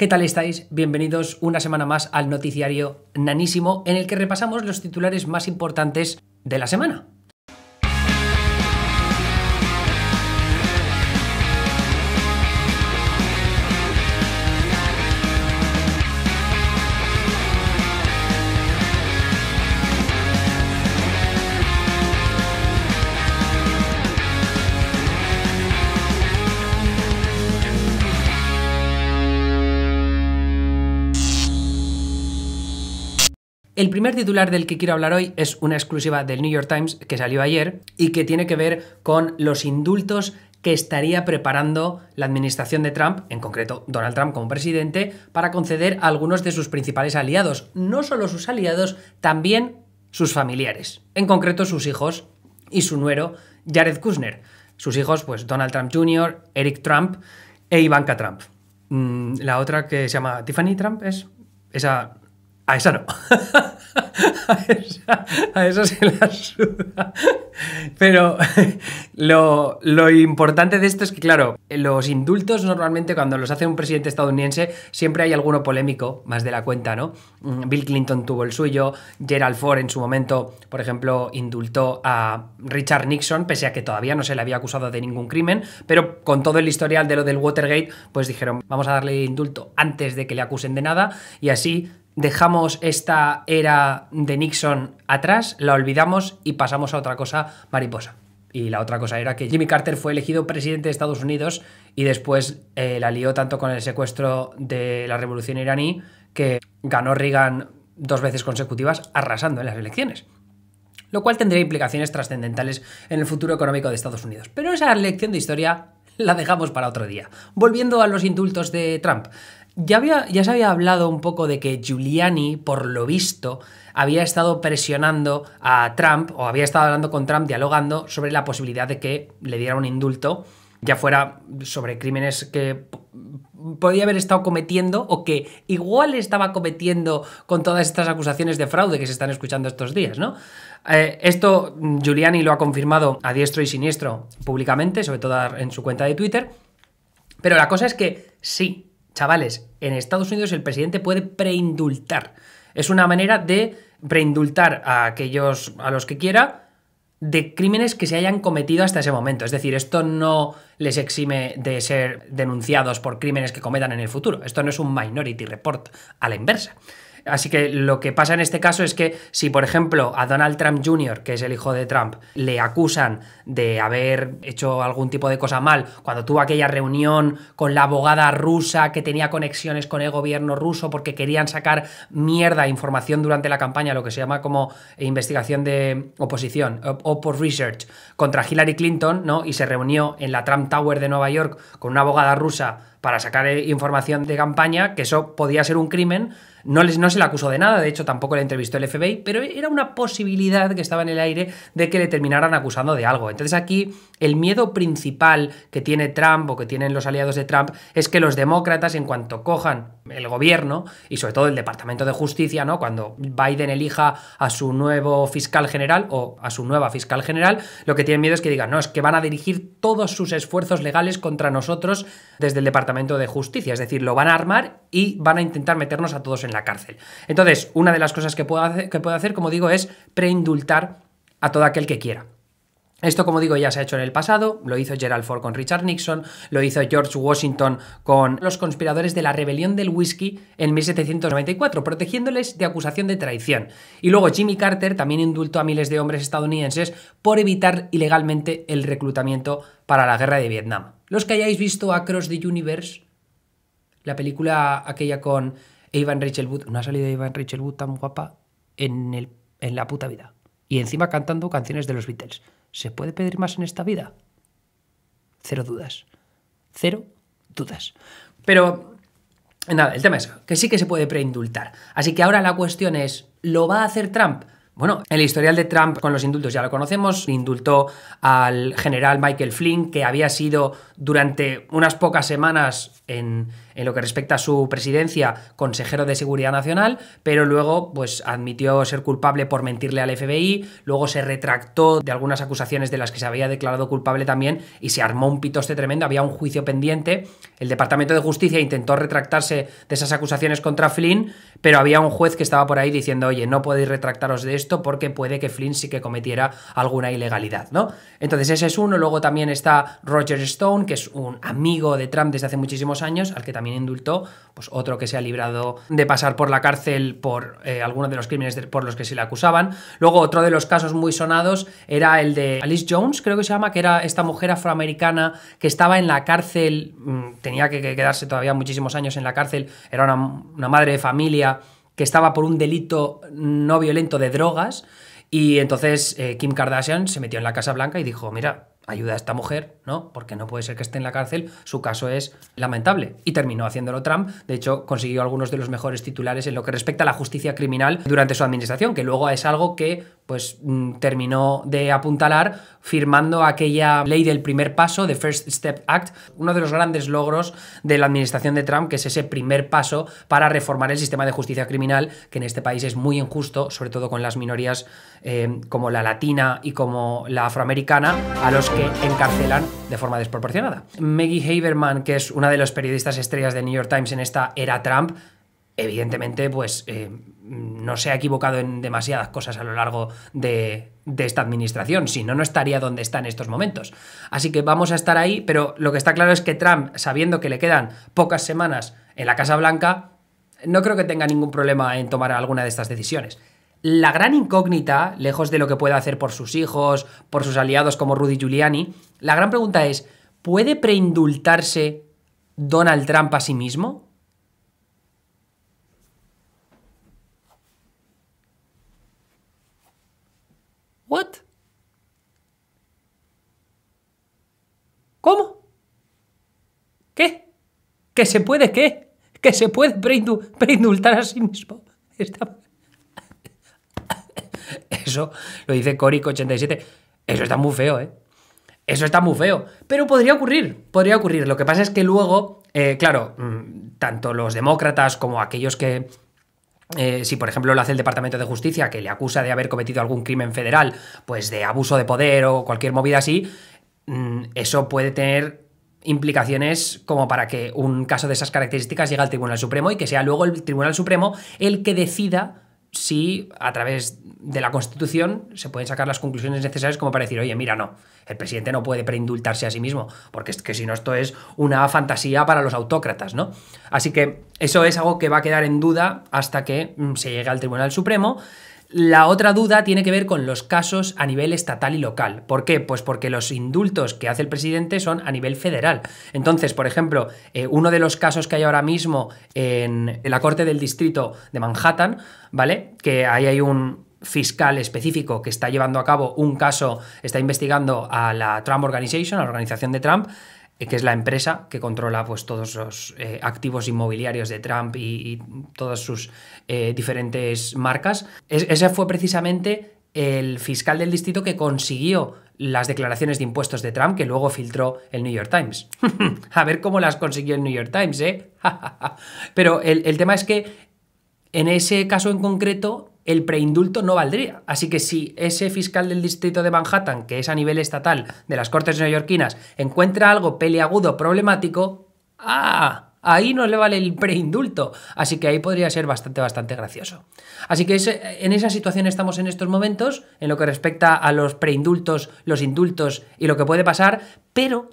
¿Qué tal estáis? Bienvenidos una semana más al noticiario nanísimo en el que repasamos los titulares más importantes de la semana. El primer titular del que quiero hablar hoy es una exclusiva del New York Times que salió ayer y que tiene que ver con los indultos que estaría preparando la administración de Trump, en concreto Donald Trump como presidente, para conceder a algunos de sus principales aliados. No solo sus aliados, también sus familiares, en concreto sus hijos y su nuero Jared Kushner. Sus hijos, pues Donald Trump Jr., Eric Trump e Ivanka Trump. Mm, la otra que se llama Tiffany Trump es... Esa a esa no. a, esa, se la suda. Pero lo, lo, importante de esto es que, claro, los indultos normalmente cuando los hace un presidente estadounidense siempre hay alguno polémico, más de la cuenta, ¿no? Mm, Bill Clinton tuvo el suyo, Gerald Ford en su momento, por ejemplo, indultó a Richard Nixon, pese a que todavía no se le había acusado de ningún crimen, pero con todo el historial de lo del Watergate, pues dijeron, vamos a darle indulto antes de que le acusen de nada, y así dejamos esta era de Nixon atrás, la olvidamos y pasamos a otra cosa mariposa. Y la otra cosa era que Jimmy Carter fue elegido presidente de Estados Unidos y después eh, la lió tanto con el secuestro de la revolución iraní que ganó Reagan dos veces consecutivas arrasando en las elecciones. Lo cual tendría implicaciones trascendentales en el futuro económico de Estados Unidos. Pero esa lección de historia la dejamos para otro día. Volviendo a los indultos de Trump. Ya, había, ya se había hablado un poco de que Giuliani, por lo visto, había estado presionando a Trump o había estado hablando con Trump, dialogando sobre la posibilidad de que le diera un indulto, ya fuera sobre crímenes que podía haber estado cometiendo o que igual estaba cometiendo con todas estas acusaciones de fraude que se están escuchando estos días, ¿no? Eh, esto mm, Giuliani lo ha confirmado a diestro y siniestro públicamente, sobre todo en su cuenta de Twitter, pero la cosa es que sí, Chavales, en Estados Unidos el presidente puede preindultar. Es una manera de preindultar a aquellos, a los que quiera, de crímenes que se hayan cometido hasta ese momento. Es decir, esto no les exime de ser denunciados por crímenes que cometan en el futuro. Esto no es un minority report a la inversa. Así que lo que pasa en este caso es que si, por ejemplo, a Donald Trump Jr., que es el hijo de Trump, le acusan de haber hecho algún tipo de cosa mal cuando tuvo aquella reunión con la abogada rusa que tenía conexiones con el gobierno ruso porque querían sacar mierda, información durante la campaña, lo que se llama como investigación de oposición, o research, contra Hillary Clinton, ¿no? Y se reunió en la Trump Tower de Nueva York con una abogada rusa para sacar eh, información de campaña, que eso podía ser un crimen, no, les, no se le acusó de nada, de hecho tampoco le entrevistó el FBI, pero era una posibilidad que estaba en el aire de que le terminaran acusando de algo. Entonces aquí el miedo principal que tiene Trump o que tienen los aliados de Trump es que los demócratas en cuanto cojan el gobierno y sobre todo el Departamento de Justicia, ¿no? Cuando Biden elija a su nuevo fiscal general o a su nueva fiscal general, lo que tienen miedo es que digan, no, es que van a dirigir todos sus esfuerzos legales contra nosotros desde el Departamento de Justicia, es decir, lo van a armar y van a intentar meternos a todos en en la cárcel. Entonces, una de las cosas que puedo hacer, que hacer como digo, es preindultar a todo aquel que quiera. Esto, como digo, ya se ha hecho en el pasado, lo hizo Gerald Ford con Richard Nixon, lo hizo George Washington con los conspiradores de la rebelión del whisky en 1794, protegiéndoles de acusación de traición. Y luego Jimmy Carter también indultó a miles de hombres estadounidenses por evitar ilegalmente el reclutamiento para la guerra de Vietnam. Los que hayáis visto Across the Universe, la película aquella con Ivan Rachel Wood, no ha salido Ivan Rachel Wood tan guapa en, el, en la puta vida. Y encima cantando canciones de los Beatles. ¿Se puede pedir más en esta vida? Cero dudas. Cero dudas. Pero nada, el tema es que sí que se puede preindultar. Así que ahora la cuestión es, ¿lo va a hacer Trump? Bueno, el historial de Trump con los indultos ya lo conocemos. Indultó al general Michael Flynn, que había sido durante unas pocas semanas en, en lo que respecta a su presidencia, consejero de Seguridad Nacional, pero luego pues admitió ser culpable por mentirle al FBI, luego se retractó de algunas acusaciones de las que se había declarado culpable también y se armó un pitoste tremendo, había un juicio pendiente, el Departamento de Justicia intentó retractarse de esas acusaciones contra Flynn, pero había un juez que estaba por ahí diciendo, "Oye, no podéis retractaros de esto porque puede que Flynn sí que cometiera alguna ilegalidad", ¿no? Entonces ese es uno, luego también está Roger Stone, que es un amigo de Trump desde hace muchísimos años, al que también también indultó, pues otro que se ha librado de pasar por la cárcel por eh, algunos de los crímenes por los que se le acusaban. Luego otro de los casos muy sonados era el de Alice Jones, creo que se llama, que era esta mujer afroamericana que estaba en la cárcel, mm, tenía que quedarse todavía muchísimos años en la cárcel, era una, madre de familia que estaba por un delito no violento de drogas. Y entonces eh, Kim Kardashian se metió en la Casa Blanca y dijo, mira, ayuda a esta mujer, ¿no? Porque no puede ser que esté en la cárcel, su caso es lamentable. Y terminó haciéndolo Trump, de hecho consiguió algunos de los mejores titulares en lo que respecta a la justicia criminal durante su administración, que luego es algo que pues mm, terminó de apuntalar firmando aquella ley del primer paso, de First Step Act, uno de los grandes logros de la administración de Trump, que es ese primer paso para reformar el sistema de justicia criminal, que en este país es muy injusto, sobre todo con las minorías eh, como la latina y como la afroamericana, a los que encarcelan de forma desproporcionada. Maggie Haberman, que es una de las periodistas estrellas de New York Times en esta era Trump, evidentemente, pues eh, no se ha equivocado en demasiadas cosas a lo largo de, de esta administración, si no, no estaría donde está en estos momentos. Así que vamos a estar ahí, pero lo que está claro es que Trump, sabiendo que le quedan pocas semanas en la Casa Blanca, no creo que tenga ningún problema en tomar alguna de estas decisiones. La gran incógnita, lejos de lo que pueda hacer por sus hijos, por sus aliados como Rudy Giuliani, la gran pregunta es, ¿puede preindultarse Donald Trump a sí mismo? ¿What? ¿Cómo? ¿Qué? ¿Que se puede qué? ¿Que se puede preindultar a sí mismo? Eso lo dice Corico87. Eso está muy feo, ¿eh? Eso está muy feo. Pero podría ocurrir, podría ocurrir. Lo que pasa es que luego, eh, claro, mm, tanto los demócratas como aquellos que eh, si, por ejemplo, lo hace el Departamento de Justicia, que le acusa de haber cometido algún crimen federal, pues de abuso de poder o cualquier movida así, mm, eso puede tener implicaciones como para que un caso de esas características llegue al Tribunal Supremo y que sea luego el Tribunal Supremo el que decida si a través de la Constitución se pueden sacar las conclusiones necesarias como para decir, oye, mira, no, el presidente no puede preindultarse a sí mismo, porque es que si no esto es una fantasía para los autócratas, ¿no? Así que eso es algo que va a quedar en duda hasta que mm, se llegue al Tribunal Supremo. La otra duda tiene que ver con los casos a nivel estatal y local. ¿Por qué? Pues porque los indultos que hace el presidente son a nivel federal. Entonces, por ejemplo, eh, uno de los casos que hay ahora mismo en, la Corte del Distrito de Manhattan, ¿vale? Que ahí hay un, fiscal específico que está llevando a cabo un caso, está investigando a la Trump Organization, a la organización de Trump, eh, que es la empresa que controla pues, todos los eh, activos inmobiliarios de Trump y, todas sus eh, diferentes marcas. ese fue precisamente el fiscal del distrito que consiguió las declaraciones de impuestos de Trump que luego filtró el New York Times. A ver cómo las consiguió el New York Times, ¿eh? Pero el, el tema es que en ese caso en concreto el preindulto no valdría. Así que si ese fiscal del distrito de Manhattan, que es a nivel estatal de las Cortes neoyorquinas, encuentra algo peliagudo problemático, ¡ah! Ahí no le vale el preindulto. Así que ahí podría ser bastante, bastante gracioso. Así que en esa situación estamos en estos momentos, en lo que respecta a los preindultos, los indultos y lo que puede pasar, pero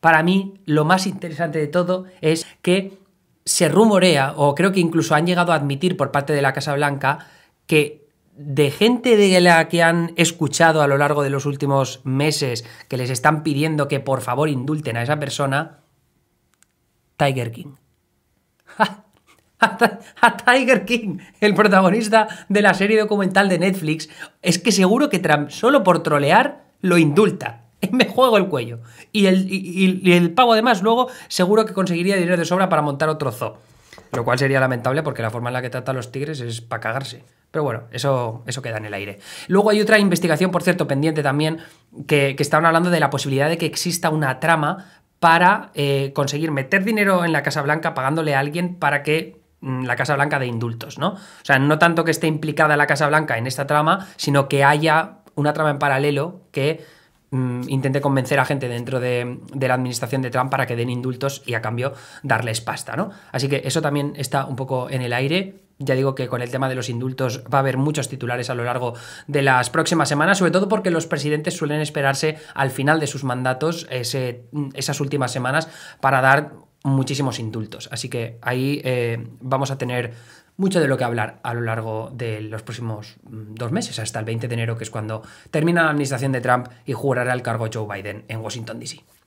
para mí lo más interesante de todo es que se rumorea, o creo que incluso han llegado a admitir por parte de la Casa Blanca, que de gente de la que han escuchado a lo largo de los últimos meses que les están pidiendo que por favor indulten a esa persona, Tiger King. a Tiger King, el protagonista de la serie documental de Netflix, es que seguro que Trump, solo por trolear, lo indulta. Me juego el cuello. Y el, y, el además, luego seguro que conseguiría dinero de sobra para montar otro zoo. Lo cual sería lamentable porque la forma en la que trata a los tigres es para cagarse. Pero bueno, eso, eso queda en el aire. Luego hay otra investigación, por cierto, pendiente también, que, que estaban hablando de la posibilidad de que exista una trama para eh, conseguir meter dinero en la Casa Blanca pagándole a alguien para que mm, la Casa Blanca dé indultos, ¿no? O sea, no tanto que esté implicada la Casa Blanca en esta trama, sino que haya una trama en paralelo que mm, intente convencer a gente dentro de, de, la administración de Trump para que den indultos y a cambio darles pasta, ¿no? Así que eso también está un poco en el aire. Ya digo que con el tema de los indultos va a haber muchos titulares a lo largo de las próximas semanas, sobre todo porque los presidentes suelen esperarse al final de sus mandatos esas últimas semanas para dar muchísimos indultos. Así que ahí eh, vamos a tener mucho de lo que hablar a lo largo de los próximos mm, dos meses, hasta el 20 de enero, que es cuando termina la administración de Trump y jurará el cargo Joe Biden en Washington, D.C.